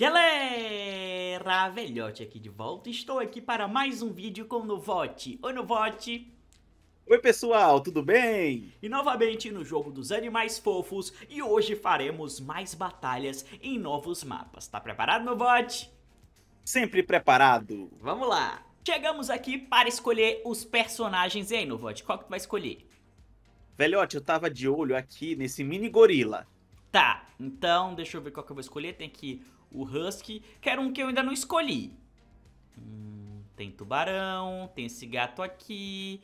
Galera, velhote aqui de volta, estou aqui para mais um vídeo com o Novote. Oi Novote! Oi pessoal, tudo bem? E novamente no jogo dos animais fofos e hoje faremos mais batalhas em novos mapas. Tá preparado Novote? Sempre preparado! Vamos lá! Chegamos aqui para escolher os personagens. E aí Novote, qual que tu vai escolher? Velhote, eu tava de olho aqui nesse mini gorila. Tá, então deixa eu ver qual que eu vou escolher. Tem que o Husky, era um que eu ainda não escolhi. Hum, tem tubarão, tem esse gato aqui,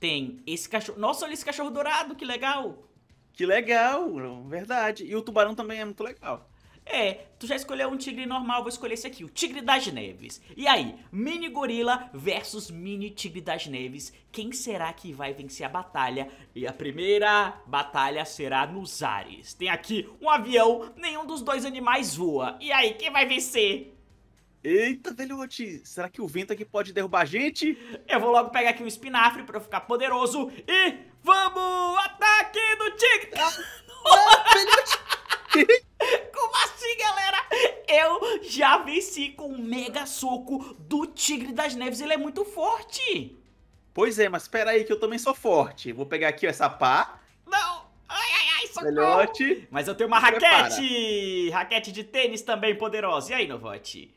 tem esse cachorro... Nossa, olha esse cachorro dourado, que legal! Que legal, verdade. E o tubarão também é muito legal. É, tu já escolheu um tigre normal, vou escolher esse aqui, o Tigre das Neves. E aí, mini gorila versus mini tigre das neves, quem será que vai vencer a batalha? E a primeira batalha será nos ares. Tem aqui um avião, nenhum dos dois animais voa. E aí, quem vai vencer? Eita, velhote, será que o vento aqui pode derrubar a gente? Eu vou logo pegar aqui um espinafre pra eu ficar poderoso e vamos! Ataque do tigre! Ah, velhote! Como assim, galera? Eu já venci com o mega soco do Tigre das Neves. Ele é muito forte. Pois é, mas espera aí que eu também sou forte. Vou pegar aqui essa pá. Não! Ai, ai, ai, socorro! Velhote. Mas eu tenho uma raquete! Prepara. Raquete de tênis também poderosa. E aí, Novote?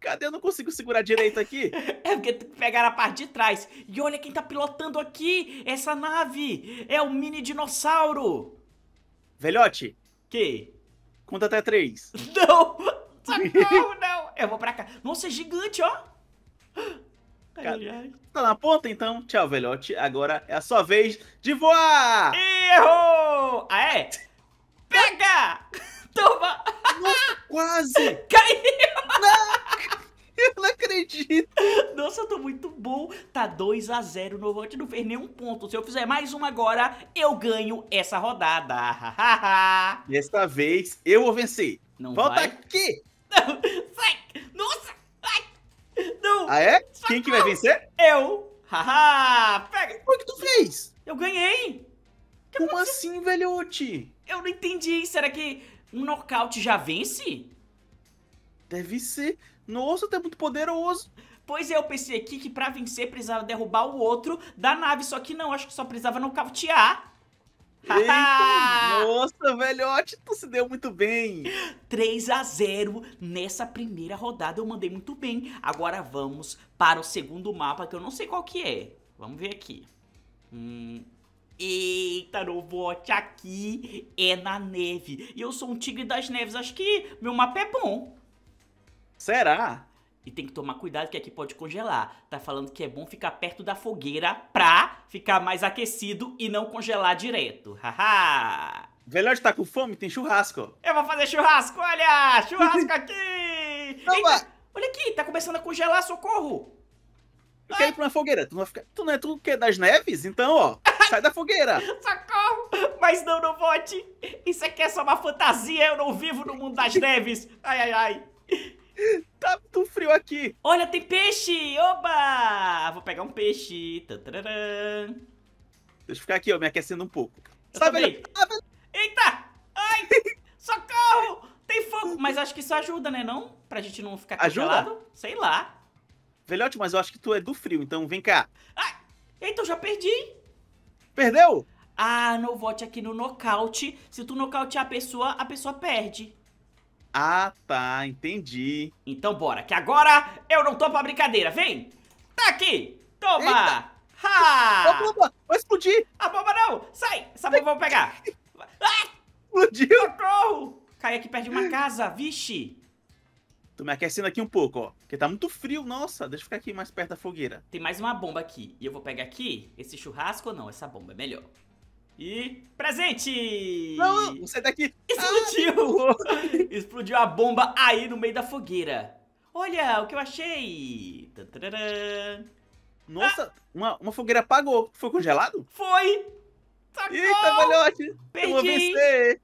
Cadê? Eu não consigo segurar direito aqui. é porque pegaram a parte de trás. E olha quem tá pilotando aqui essa nave. É o mini dinossauro. Velhote. Que? Conta até três. Não! Socorro, não! Eu vou pra cá. Nossa, é gigante, ó! Ai, ai. Tá na ponta, então? Tchau, velhote. Agora é a sua vez de voar! Errou! Ah, é? Pega! Toma! Nossa, quase! Caiu! Não! Eu não acredito. Nossa, eu tô muito bom. Tá 2 a 0 Novante não fez nenhum ponto. Se eu fizer mais uma agora, eu ganho essa rodada. Desta vez eu vou vencer. Não Volta vai. aqui. Não, sai. Nossa. Ai. Não. Ah, é? Só Quem que vai vencer? Eu. Haha. Pega. O é que tu fez? Eu ganhei. Que Como aconteceu? assim, velhote? Eu não entendi. Será que um nocaute já vence? Deve ser. Nossa, tem é muito poderoso. Pois é, eu pensei aqui que pra vencer precisava derrubar o outro da nave, só que não, acho que só precisava nocautear. Eita, nossa, velhote, tu se deu muito bem. 3 a 0 nessa primeira rodada, eu mandei muito bem. Agora vamos para o segundo mapa, que eu não sei qual que é. Vamos ver aqui. Hum, Eita, no aqui é na neve. E eu sou um tigre das neves. Acho que meu mapa é bom. Será? E tem que tomar cuidado que aqui pode congelar. Tá falando que é bom ficar perto da fogueira pra ficar mais aquecido e não congelar direto. Haha! Velhote tá com fome? Tem churrasco. Eu vou fazer churrasco, olha! Churrasco aqui! Eita, olha aqui, tá começando a congelar, socorro! Eu quero ir pra uma fogueira. Tu não, tu não é tu que é das neves? Então, ó, sai da fogueira! socorro! Mas não, não vote! Isso aqui é só uma fantasia, eu não vivo no mundo das neves! Ai, ai, ai! Tá muito frio aqui. Olha, tem peixe! Oba! Vou pegar um peixe. Deixa eu ficar aqui, ó, me aquecendo um pouco. Eu Sabe, né? Né? Eita! Ai! Socorro! Tem fogo! Mas acho que isso ajuda, né, não? Pra gente não ficar congelado. Sei lá. Velhote, mas eu acho que tu é do frio, então vem cá. Ai! Eita, eu já perdi! Perdeu? Ah, não vote aqui no nocaute. Se tu nocautear a pessoa, a pessoa perde. Ah, tá, entendi. Então bora, que agora eu não tô pra brincadeira, vem! Tá aqui! Toma! Ha! A bomba! Vai explodir! A bomba não! Sai! Essa bomba eu vou pegar! Ah! Explodiu! Socorro! Cai aqui perto de uma casa, vixe! Tô me aquecendo aqui um pouco, ó. Porque tá muito frio, nossa. Deixa eu ficar aqui mais perto da fogueira. Tem mais uma bomba aqui. E eu vou pegar aqui, esse churrasco ou não? Essa bomba é melhor. E. Presente! Não, não sai daqui! Explodiu! Ah, Explodiu a bomba aí no meio da fogueira. Olha o que eu achei! Nossa, ah. uma, uma fogueira apagou. Foi congelado? Foi! Sacou! Eita, tá velhote! Perdi! Eu vou vencer!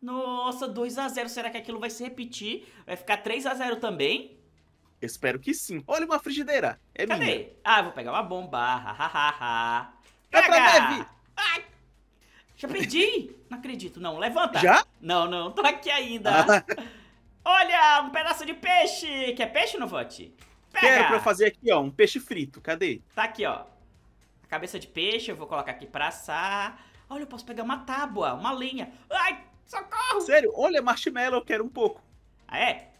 Nossa, 2x0. Será que aquilo vai se repetir? Vai ficar 3x0 também? Espero que sim. Olha uma frigideira. É Cadê? minha. Ah, vou pegar uma bomba. Ha, ha, ha, ha. Pega! pra neve. Já perdi? Não acredito. Não, levanta. Já? Não, não, tô aqui ainda. Ah. Olha, um pedaço de peixe. Quer peixe, Novote? Pega. Quero pra eu fazer aqui, ó, um peixe frito. Cadê? Tá aqui, ó. A cabeça de peixe eu vou colocar aqui pra assar. Olha, eu posso pegar uma tábua, uma lenha. Ai, socorro! Sério, olha, marshmallow, eu quero um pouco. Ah, é?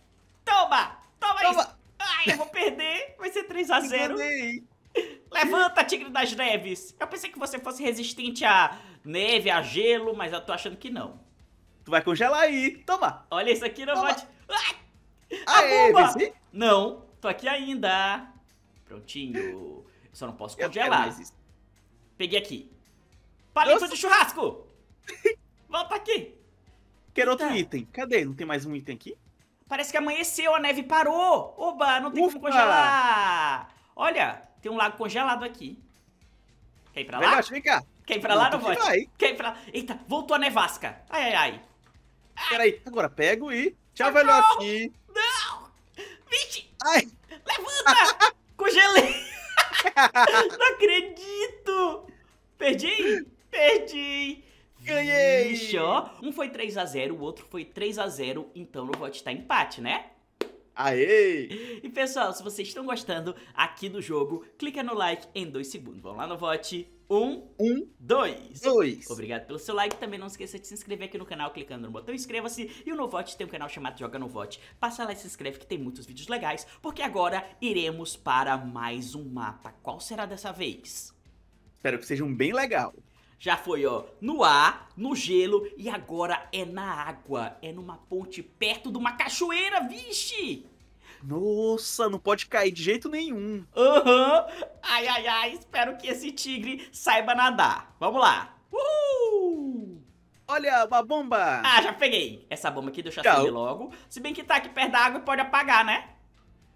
Toma! Toma, Toma. isso! Ai, eu vou perder. Vai ser 3x0. Levanta, Tigre das Neves. Eu pensei que você fosse resistente a neve, a gelo, mas eu tô achando que não. Tu vai congelar aí. Toma. Olha isso aqui, não pode. Ah! A Aê, bomba! Não, tô aqui ainda. Prontinho. Só não posso congelar. Peguei aqui. Palito Nossa. de churrasco! Volta aqui. Quero Eita. outro item. Cadê? Não tem mais um item aqui? Parece que amanheceu, a neve parou. Oba, não tem Ufa. como congelar. Olha, tem um lago congelado aqui. Quer ir pra lá? Velhote, vem cá. Quer ir pra lá não vote. Vai. Quem pra lá. Eita, voltou a nevasca. Ai, ai, ai. Peraí, agora pego e. Tchau, ah, velho não. aqui. Não! Vixe! Ai! Levanta! Congelei! não acredito! Perdi? Perdi! Ganhei! Vixe, ó. Um foi 3x0, o outro foi 3x0, então não vou te tá empate, né? Aê! E pessoal, se vocês estão gostando aqui do jogo, clica no like em dois segundos. Vamos lá no vote. Um, um, dois. Dois. Obrigado pelo seu like. Também não esqueça de se inscrever aqui no canal clicando no botão inscreva-se. E o Novote tem um canal chamado Joga no Vote. Passa lá e se inscreve que tem muitos vídeos legais. Porque agora iremos para mais um mapa. Qual será dessa vez? Espero que seja um bem legal. Já foi, ó, no ar, no gelo e agora é na água. É numa ponte perto de uma cachoeira, vixe! Nossa, não pode cair de jeito nenhum. Aham. Uhum. Ai, ai, ai, espero que esse tigre saiba nadar. Vamos lá. Uhul! Olha, uma bomba! Ah, já peguei. Essa bomba aqui, deixa eu acender logo. Se bem que tá aqui perto da água, pode apagar, né?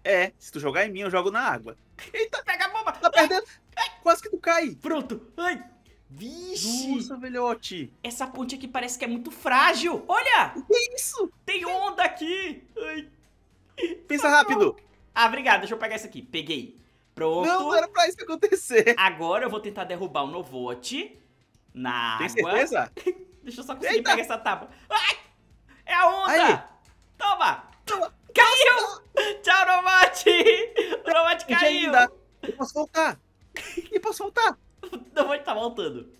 É, se tu jogar em mim, eu jogo na água. Eita, pega a bomba! Tá perdendo! Ai. Quase que tu cai! Pronto! Ai, Vixe! Nossa, velhote! Essa ponte aqui parece que é muito frágil! Olha! O que é isso? Tem onda aqui! Ai. Pensa rápido! Ah, obrigado, deixa eu pegar isso aqui. Peguei. Pronto. Não, não era pra isso acontecer. Agora eu vou tentar derrubar o Novote na água. Tem certeza? deixa eu só conseguir Eita. pegar essa tábua. Ai! É a onda! Aí. Toma! Toma! Caiu! Toma. Tchau, Nomate! O Nomate caiu! Eu posso voltar! Eu posso voltar? Não pode estar tá voltando.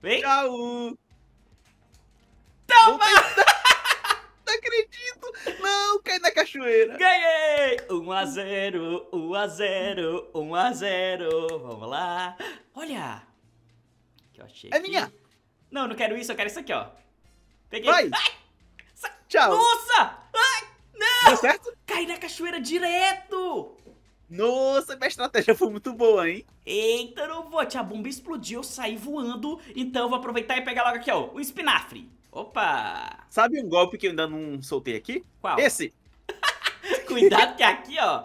Vem. Tchau. Toma! Não acredito! Não, cai na cachoeira! Ganhei! 1 a 0 1 a 0 1 a 0 Vamos lá. Olha! Que eu achei. É aqui. minha! Não, não quero isso, eu quero isso aqui, ó. Peguei. Vai! Ai. Tchau! Nossa! Ai. Não! Deu certo? Cai na cachoeira direto! Nossa, minha estratégia foi muito boa, hein? Eita, vou. a bomba explodiu, eu saí voando. Então eu vou aproveitar e pegar logo aqui, ó, o espinafre. Opa! Sabe um golpe que eu ainda não soltei aqui? Qual? Esse. Cuidado que é aqui, ó.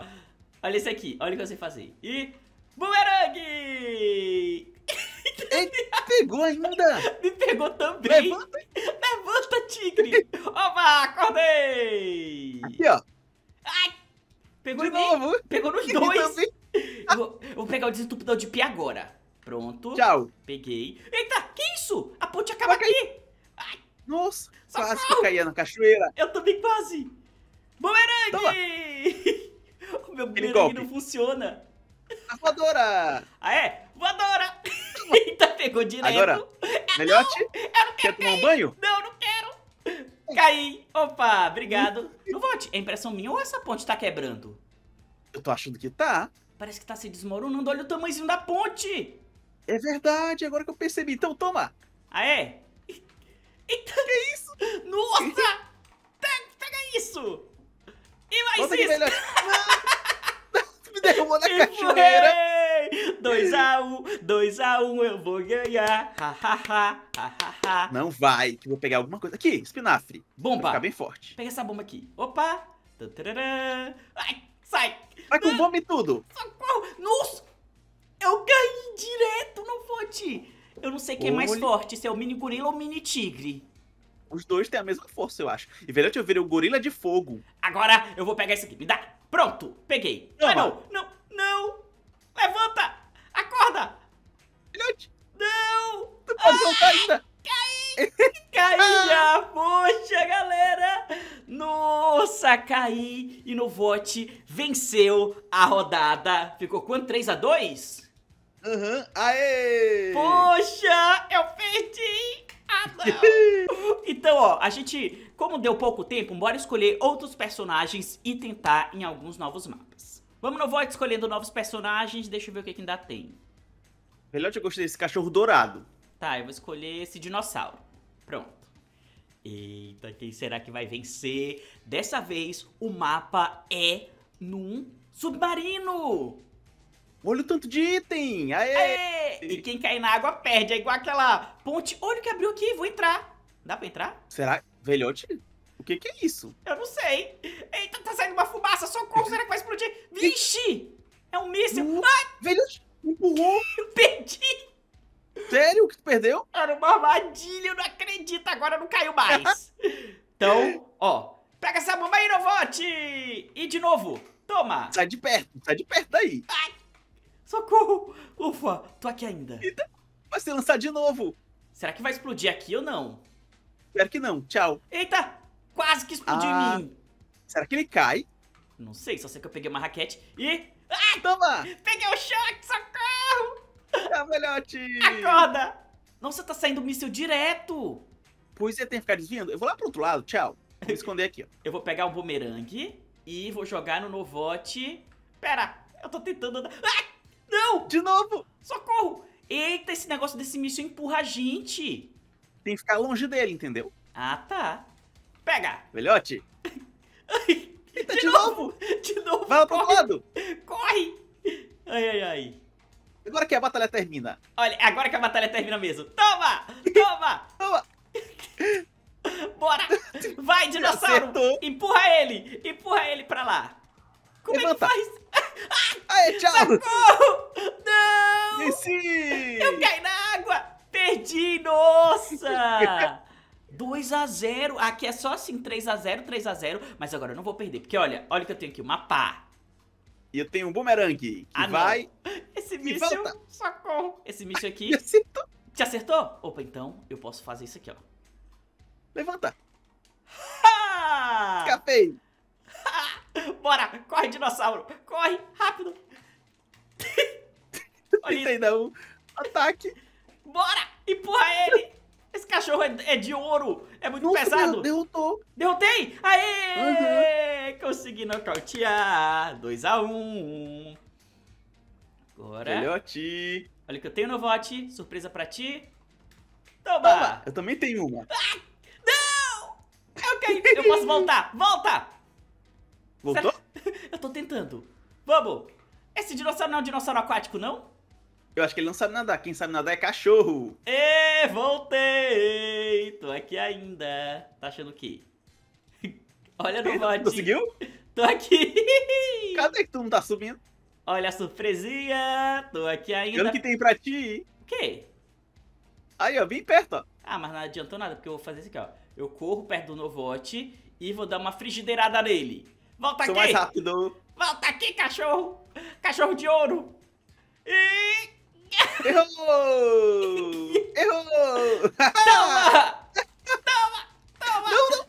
Olha esse aqui, olha o que eu sei fazer. E... Bumerangue! Ele pegou ainda! Me pegou também! Levanta! Levanta, tigre! Opa, acordei! Aqui, ó. Pegou de novo. Pegou nos dois. Eu vou, vou, pegar o desentupidor de pia agora. Pronto. Tchau. Peguei. Eita, que isso? A ponte acaba Vai aqui. Cair. Ai. Nossa, Socorro. quase que caía na cachoeira. Eu também quase. Bumerangue! o meu bumerangue não funciona. A voadora. Ah, é? Voadora. Eita, pegou direto. Agora, é, melhote? Não, eu não quero Quer cair. tomar um banho? Não, não quero. Caí. Opa, obrigado. não volte. É impressão minha ou essa ponte tá quebrando? Eu tô achando que tá. Parece que tá se desmoronando. Olha o tamanhozinho da ponte! É verdade, agora que eu percebi. Então, toma! Ah, é? Eita! Que é isso? Nossa! Pega isso! E mais Volta isso! Melhor. Me derrubou na e cachoeira! 2x1, 2x1, um, um, eu vou ganhar! Ha, ha, ha, ha, ha, ha. Não vai, que vou pegar alguma coisa. Aqui, espinafre. Bomba! Vai ficar bem forte. Pega essa bomba aqui. Opa! Ai, sai! Tá com bomba né? e tudo. Socorro. Nossa. Eu ganhei direto no pote. Eu não sei quem é mais forte, se é o mini gorila ou o mini tigre. Os dois têm a mesma força, eu acho. E velho, eu virei o gorila de fogo. Agora eu vou pegar esse aqui. Me dá. Pronto, peguei. Não, ah, não, não, não. Levanta. Acorda. Filhote. Não. Tu pode ah, soltar ainda. Caí. Caí Poxa, ah. galera. Nossa, caí e Novote venceu a rodada. Ficou quanto? 3 a 2 Aham, uhum. aê! Poxa, eu perdi! Ah, não! então, ó, a gente, como deu pouco tempo, bora escolher outros personagens e tentar em alguns novos mapas. Vamos no escolhendo novos personagens, deixa eu ver o que, que ainda tem. Melhor que eu gostei desse cachorro dourado. Tá, eu vou escolher esse dinossauro. Pronto. Eita, quem será que vai vencer? Dessa vez, o mapa é num submarino! Olha o tanto de item! Aê! Aê! E quem cai na água perde, é igual aquela ponte. Olha o que abriu aqui, vou entrar. Dá pra entrar? Será? Velhote? O que que é isso? Eu não sei. Eita, tá saindo uma fumaça, socorro, será que vai explodir? Vixe! É um míssil! Uh, ah! Velhote, empurrou! Eu perdi! Sério que tu perdeu? Era uma armadilha, eu não acredito, agora não caiu mais. então, ó, pega essa bomba aí, Novote! E de novo, toma! Sai de perto, sai de perto daí. Ai, socorro! Ufa, tô aqui ainda. Eita, vai ser lançado de novo. Será que vai explodir aqui ou não? Espero que não, tchau. Eita, quase que explodiu ah, em mim. Será que ele cai? Não sei, só sei que eu peguei uma raquete e... Ai, toma! Peguei o um choque, socorro! Cavalhote! Tá, Acorda! Nossa, tá saindo um míssil direto! Pois é, tem que ficar desviando. Eu vou lá pro outro lado, tchau. Vou esconder aqui, ó. Eu vou pegar um bumerangue e vou jogar no Novote. Pera, eu tô tentando andar. Ah! Não! De novo! Socorro! Eita, esse negócio desse míssil empurra a gente. Tem que ficar longe dele, entendeu? Ah, tá. Pega! Velhote! Ai, de, de novo. novo. De novo! Vai lá pro outro lado! Corre! Ai, ai, ai. Agora que a batalha termina. Olha, agora que a batalha termina mesmo. Toma! Toma! Toma! Bora! Vai, dinossauro! Empurra ele! Empurra ele pra lá! Como Levanta. é que faz? Aê, tchau! Socorro! Não! Desci! Eu caí na água! Perdi! Nossa! 2x0. Aqui é só assim, 3x0, 3x0. Mas agora eu não vou perder, porque olha, olha que eu tenho aqui uma pá. E eu tenho um boomerang que ah, vai. Esse míssil. Volta. Socorro. Esse míssil aqui. acertou. Te acertou? Opa, então eu posso fazer isso aqui, ó. Levanta. Escapei. Bora, corre, dinossauro. Corre, rápido. Olha isso. um Ataque. Bora, empurra ele esse cachorro é, é de ouro, é muito Nossa, pesado. Derrotou. Derrotei? Aê! Uhum. Consegui nocautear. 2x1. Agora. Velhote. Olha que eu tenho, Novote. Surpresa pra ti. Toma! Toma. Eu também tenho uma. Ah, não! Eu, eu posso voltar. Volta! Voltou? Será? Eu tô tentando. Vamos! Esse dinossauro não é um dinossauro aquático, não? Eu acho que ele não sabe nadar. Quem sabe nadar é cachorro. Ê, é, voltei! Tô aqui ainda. Tá achando o quê? Olha no bot. Conseguiu? Tô aqui. Cadê que tu não tá subindo? Olha a surpresinha. Tô aqui ainda. O que tem pra ti? O quê? Aí, ó, bem perto, ó. Ah, mas não adiantou nada, porque eu vou fazer isso aqui, ó. Eu corro perto do Novote e vou dar uma frigideirada nele. Volta Sou aqui! mais rápido. Volta aqui, cachorro! Cachorro de ouro! E... Errou! Errou! Toma! Toma! Toma! Não, não.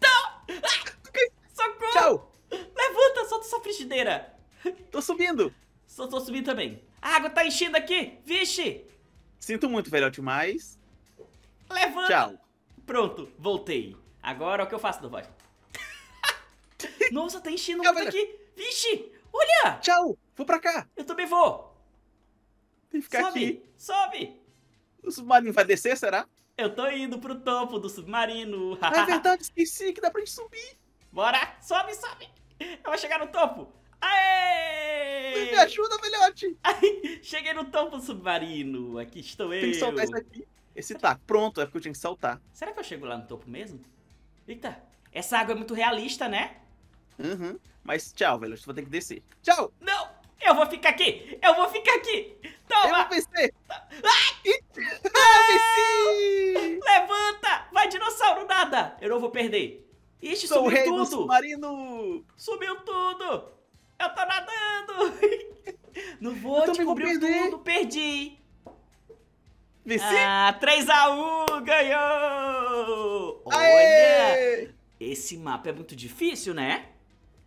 Toma! Ah, socorro! Tchau! Levanta, solta sua frigideira! Tô subindo! Só tô subindo também. A água tá enchendo aqui! Vixe! Sinto muito, velhote, mas... Levanta! Tchau! Pronto, voltei. Agora o que eu faço, do vai? Nossa, tá enchendo muito aqui! Vixe! Olha! Tchau! Vou pra cá! Eu também vou! Tem que ficar sobe, aqui. Sobe! O submarino vai descer, será? Eu tô indo pro topo do submarino. é verdade, esqueci que dá pra gente subir. Bora! Sobe, sobe! Eu vou chegar no topo! Aê! Me ajuda, velhote! cheguei no topo do submarino. Aqui estou eu. Tem que soltar esse aqui. Esse tá pronto, é porque eu tinha que saltar. Será que eu chego lá no topo mesmo? Eita, essa água é muito realista, né? Uhum. Mas tchau, velho. Você vai ter que descer. Tchau! Não! Eu vou ficar aqui! Eu vou ficar aqui! Toma! Eu pensei! Levanta! Vai, dinossauro, nada! Eu não vou perder! Ixi, Sou tudo! Submarino! subiu tudo! Eu tô nadando! Não vou descobrir tudo, perdi! Venci? Ah, 3x1, ganhou! Aê! Olha! Esse mapa é muito difícil, né?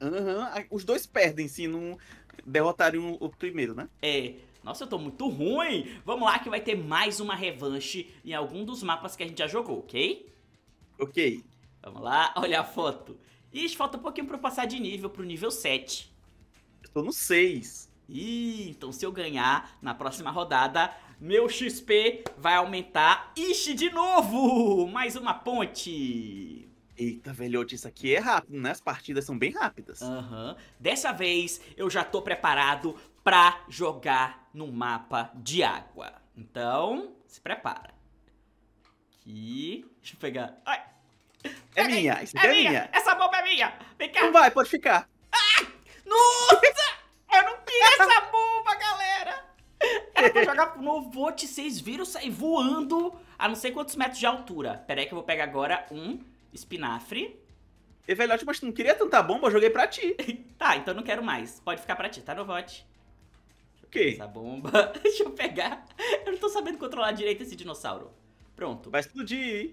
Aham, uhum. os dois perdem, sim. Não, derrotariam o primeiro, né? É. Nossa, eu tô muito ruim. Vamos lá que vai ter mais uma revanche em algum dos mapas que a gente já jogou, ok? Ok. Vamos lá, olha a foto. Ixi, falta um pouquinho pra eu passar de nível, pro nível 7. Eu tô no 6. Ih, então se eu ganhar na próxima rodada, meu XP vai aumentar. Ixi, de novo! Mais uma ponte! Eita, velhote, isso aqui é rápido, né? As partidas são bem rápidas. Aham. Uhum. Dessa vez, eu já tô preparado pra jogar no mapa de água. Então, se prepara. Aqui. Deixa eu pegar. Ai. É, minha, isso é, é minha. minha. Essa bomba é minha. Vem cá. Não vai, pode ficar. Ai! Nossa! eu não queria essa bomba, galera. Era pra jogar no vote, vocês viram sair voando a não sei quantos metros de altura. Pera aí que eu vou pegar agora um espinafre. E ótimo. mas tu não queria tanta bomba, eu joguei pra ti. tá, então não quero mais. Pode ficar pra ti, tá Novote. Ok. Essa bomba. Deixa eu pegar. Eu não tô sabendo controlar direito esse dinossauro. Pronto. Vai explodir,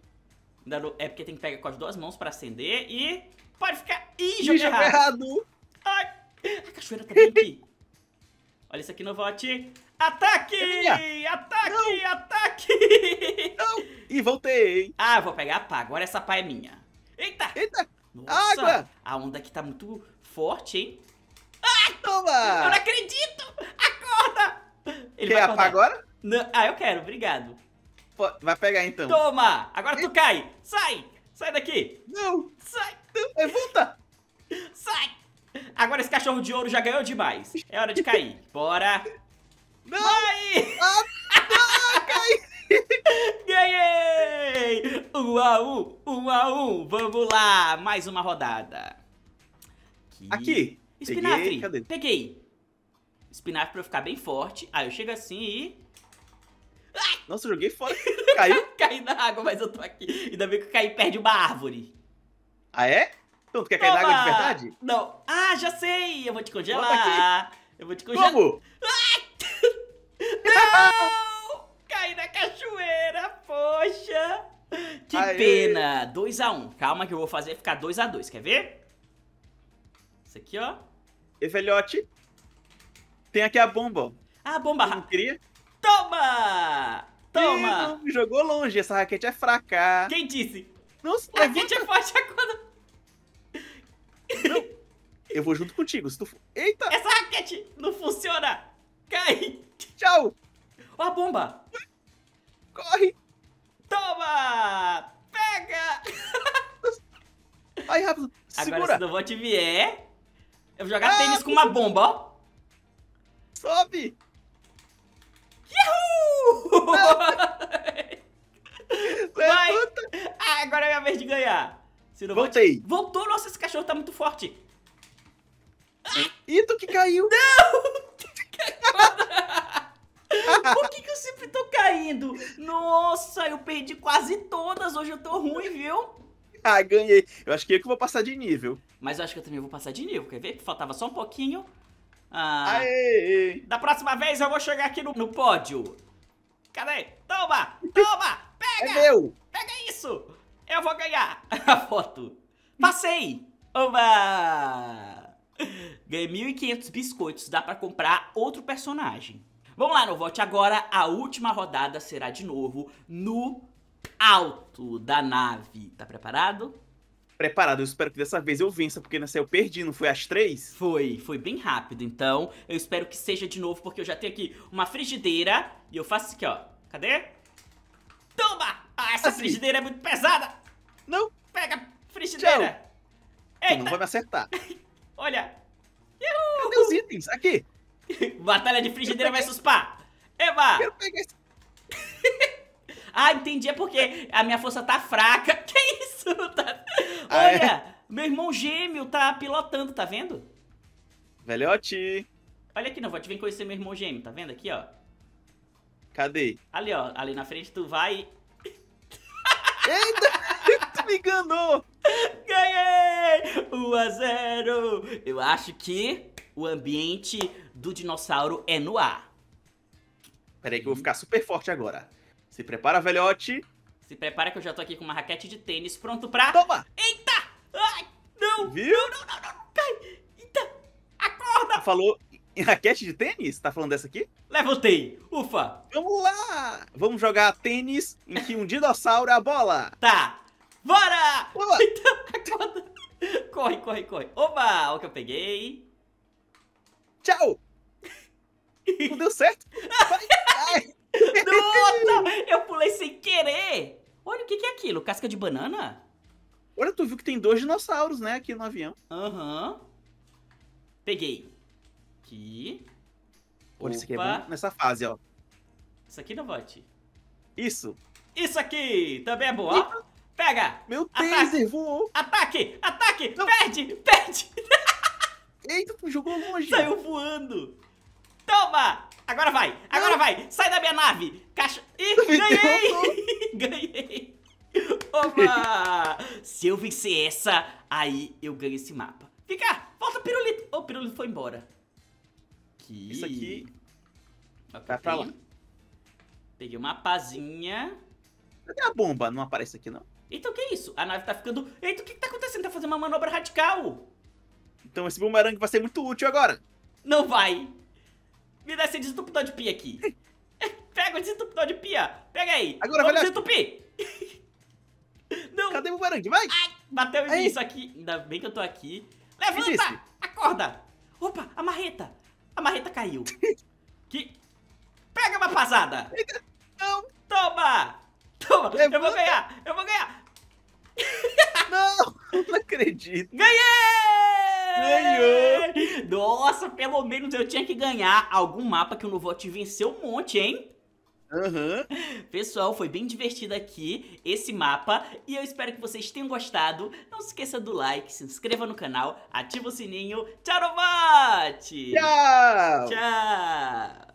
hein? É porque tem que pegar com as duas mãos pra acender e... Pode ficar... Ih, joguei errado. errado. Ai, a cachoeira tá bem aqui. Olha isso aqui Novote. Ataque! ataque! Não. Ataque! Não! E voltei! Ah, vou pegar a pá. Agora essa pá é minha. Eita! Eita! Nossa! Água! A onda aqui tá muito forte, hein? Ah, Toma! Eu não acredito! Acorda! Ele Quer vai a pá agora? Não. Ah, eu quero. Obrigado. Vai pegar então. Toma! Agora tu cai! Sai! Sai daqui! Não! Sai! Não, é volta! Sai! Agora esse cachorro de ouro já ganhou demais. É hora de cair. Bora! Vai! Ah, Ganhei! Um a um, um a um. Vamos lá, mais uma rodada. Aqui. Aqui. Espinafre. Peguei. Cadê? Peguei. Espinafre pra eu ficar bem forte. Aí eu chego assim e... Nossa, eu joguei fora. Caiu? caí na água, mas eu tô aqui. Ainda bem que eu caí perto de uma árvore. Ah, é? Então, tu quer Toma! cair na água de verdade? Não. Ah, já sei. Eu vou te congelar. Eu vou te congelar. Como? Ah! Não! Caí na cachoeira, poxa! Que Aê. pena! 2x1. Um. Calma que eu vou fazer ficar 2x2, dois quer ver? Isso aqui, ó. E velhote. Tem aqui a bomba, ó. Ah, bomba! Não queria? Toma! Toma! Não, jogou longe, essa raquete é fraca. Quem disse? Não sei. É raquete é forte agora. Não. Eu vou junto contigo, se tu for. Eita! Essa raquete não funciona! Cai! Tchau! Ó a bomba! Corre! Toma! Pega! ai rápido, segura! Agora se o Dovot vier, eu vou jogar ah, tênis com uma bomba, ó! Sobe! Yahoo! Vai! Ah, agora é minha vez de ganhar! Cirovante. Voltei! Voltou! Nossa, esse cachorro tá muito forte! Ah! Ih, tu que caiu! Não! Por que, que eu sempre tô caindo? Nossa, eu perdi quase todas, hoje eu tô ruim, viu? Ah, ganhei. Eu acho que eu que vou passar de nível. Mas eu acho que eu também vou passar de nível, quer ver? Faltava só um pouquinho. Ah, Aê. Da próxima vez eu vou chegar aqui no, no pódio. Cadê? Toma! Toma! Pega! É meu! Pega isso! Eu vou ganhar a foto. Passei! Oba! Ganhei 1.500 biscoitos. Dá pra comprar outro personagem. Vamos lá no vote agora. A última rodada será de novo no alto da nave. Tá preparado? preparado. Eu espero que dessa vez eu vença, porque nessa eu perdi, não foi às três? Foi, foi bem rápido. Então, eu espero que seja de novo, porque eu já tenho aqui uma frigideira. E eu faço aqui, ó. Cadê? Toma! Ah, essa assim. frigideira é muito pesada! Não! Pega a frigideira! Tchau. Eita. Tu não vai me acertar. Olha! Cadê os itens? Aqui! Batalha de frigideira vai pá. Eva! Quero pegar esse... ah, entendi. É porque a minha força tá fraca. Que isso? Tá... Ah, é? Olha, é? meu irmão gêmeo tá pilotando, tá vendo? Velhote. Olha aqui, Novote. Vem conhecer meu irmão gêmeo, tá vendo aqui, ó? Cadê? Ali, ó. Ali na frente tu vai... Eita! tu me enganou! Ganhei! 1 a 0! Eu acho que o ambiente do dinossauro é no ar. Peraí que eu vou ficar super forte agora. Se prepara, velhote. Se prepara que eu já tô aqui com uma raquete de tênis pronto pra... Toma! Eita! Ai, não! Viu? Não, não, não, não! Cai! Eita! Acorda! Falou em raquete de tênis? Tá falando dessa aqui? Levantei! Ufa! Vamos lá! Vamos jogar tênis em que um dinossauro é a bola! Tá! Bora! Pula. Eita, então, acorda! Corre, corre, corre! Opa! Olha o que eu peguei! Tchau! Não deu certo. Nossa, eu pulei sem querer. Olha, o que, que é aquilo? Casca de banana? Olha, tu viu que tem dois dinossauros, né, aqui no avião. Aham. Uhum. Peguei. Aqui. Olha, isso aqui é bom nessa fase, ó. Isso aqui, Novote? Isso. Isso aqui também é bom, ó. Pega! Meu taser voou! Ataque! Ataque! Não. Perde! Perde! Eita, tu jogou longe! Saiu voando! Toma! Agora vai! Agora Não. vai! Sai da minha nave! Caixa... Ih, ganhei! ganhei! Opa! Se eu vencer essa, aí eu ganho esse mapa. Fica! Volta o pirulito! Oh, o pirulito foi embora. Que... Isso aqui... Vai tá pra lá. Peguei uma pazinha. Cadê a bomba? Não aparece aqui, não? Então que é isso? A nave tá ficando... Eita, o que, que tá acontecendo? Tá fazendo uma manobra radical. Então esse bumerangue vai ser muito útil agora. Não vai. Me dá esse desentupidor de pia aqui. Pega o desentupidor de pia. Pega aí. Agora Vamos vai desentupir. Não. Cadê o bumerangue? Vai. Ai, bateu em mim isso aqui. Ainda bem que eu tô aqui. Levanta. Acorda. Opa, a marreta. A marreta caiu. que... Pega uma passada. Não. Toma. Toma. Levanta. Eu vou ganhar. Eu vou ganhar. Não, não acredito. Ganhei. Ganhou! Nossa, pelo menos eu tinha que ganhar algum mapa que o Novote venceu um monte, hein? Uhum. Pessoal, foi bem divertido aqui esse mapa e eu espero que vocês tenham gostado. Não se esqueça do like, se inscreva no canal, ativa o sininho. Tchau, Novate! Tchau! Tchau!